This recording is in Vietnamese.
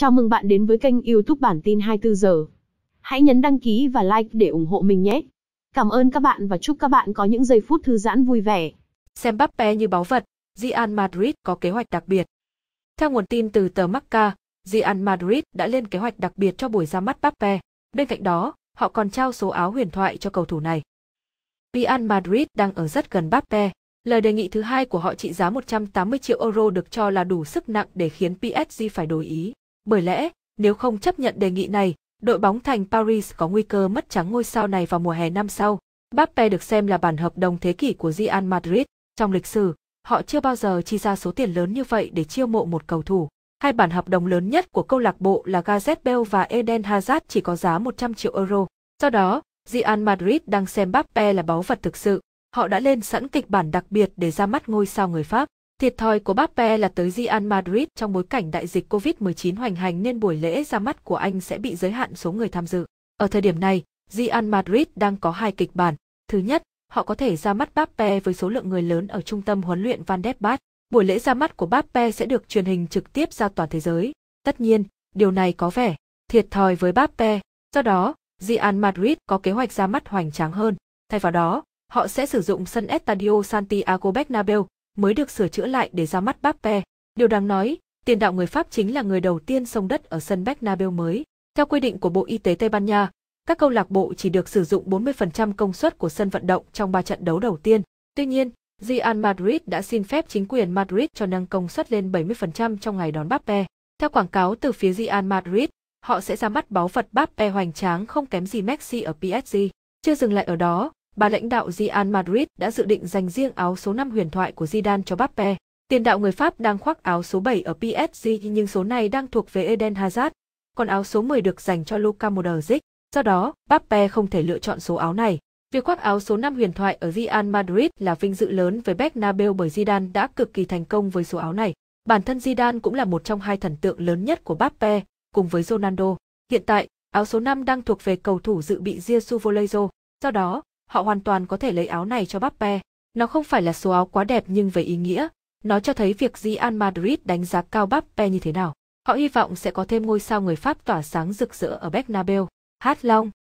Chào mừng bạn đến với kênh YouTube bản tin 24 giờ. Hãy nhấn đăng ký và like để ủng hộ mình nhé. Cảm ơn các bạn và chúc các bạn có những giây phút thư giãn vui vẻ. Xem Mbappe như báu vật, Real Madrid có kế hoạch đặc biệt. Theo nguồn tin từ tờ Marca, Real Madrid đã lên kế hoạch đặc biệt cho buổi ra mắt Mbappe. Bên cạnh đó, họ còn trao số áo huyền thoại cho cầu thủ này. Real Madrid đang ở rất gần Mbappe. Lời đề nghị thứ hai của họ trị giá 180 triệu euro được cho là đủ sức nặng để khiến PSG phải đổi ý bởi lẽ nếu không chấp nhận đề nghị này, đội bóng thành Paris có nguy cơ mất trắng ngôi sao này vào mùa hè năm sau. Mbappe được xem là bản hợp đồng thế kỷ của Real Madrid. Trong lịch sử, họ chưa bao giờ chi ra số tiền lớn như vậy để chiêu mộ một cầu thủ. Hai bản hợp đồng lớn nhất của câu lạc bộ là Gareth Bale và Eden Hazard chỉ có giá 100 triệu euro. Do đó, Real Madrid đang xem Mbappe là báu vật thực sự. Họ đã lên sẵn kịch bản đặc biệt để ra mắt ngôi sao người Pháp. Thiệt thòi của Bappe là tới Real Madrid trong bối cảnh đại dịch Covid-19 hoành hành nên buổi lễ ra mắt của anh sẽ bị giới hạn số người tham dự. Ở thời điểm này, Real Madrid đang có hai kịch bản. Thứ nhất, họ có thể ra mắt Bappe với số lượng người lớn ở trung tâm huấn luyện Van der Bart. Buổi lễ ra mắt của Bappe sẽ được truyền hình trực tiếp ra toàn thế giới. Tất nhiên, điều này có vẻ thiệt thòi với Bappe. Do đó, Real Madrid có kế hoạch ra mắt hoành tráng hơn. Thay vào đó, họ sẽ sử dụng sân Estadio Santiago Bernabeu mới được sửa chữa lại để ra mắt Mbappe. Điều đáng nói, tiền đạo người Pháp chính là người đầu tiên sông đất ở sân Bernabeu mới. Theo quy định của Bộ Y tế Tây Ban Nha, các câu lạc bộ chỉ được sử dụng 40% công suất của sân vận động trong 3 trận đấu đầu tiên. Tuy nhiên, Real Madrid đã xin phép chính quyền Madrid cho nâng công suất lên 70% trong ngày đón Mbappe. Theo quảng cáo từ phía Real Madrid, họ sẽ ra mắt báu vật Mbappe hoành tráng không kém gì Messi ở PSG. Chưa dừng lại ở đó, bà lãnh đạo Real Madrid đã dự định dành riêng áo số 5 huyền thoại của Zidane cho Bappe. Tiền đạo người Pháp đang khoác áo số 7 ở PSG nhưng số này đang thuộc về Eden Hazard, còn áo số 10 được dành cho Luka Modric. Do đó, Bappe không thể lựa chọn số áo này. Việc khoác áo số 5 huyền thoại ở Real Madrid là vinh dự lớn với Bernabeu bởi Zidane đã cực kỳ thành công với số áo này. Bản thân Zidane cũng là một trong hai thần tượng lớn nhất của Bappe, cùng với Ronaldo. Hiện tại, áo số 5 đang thuộc về cầu thủ dự bị Jesu Volejo. Do đó, họ hoàn toàn có thể lấy áo này cho Bappe. Nó không phải là số áo quá đẹp nhưng về ý nghĩa, nó cho thấy việc Real Madrid đánh giá cao Bappe như thế nào. Họ hy vọng sẽ có thêm ngôi sao người Pháp tỏa sáng rực rỡ ở Bernabeu. Hát Long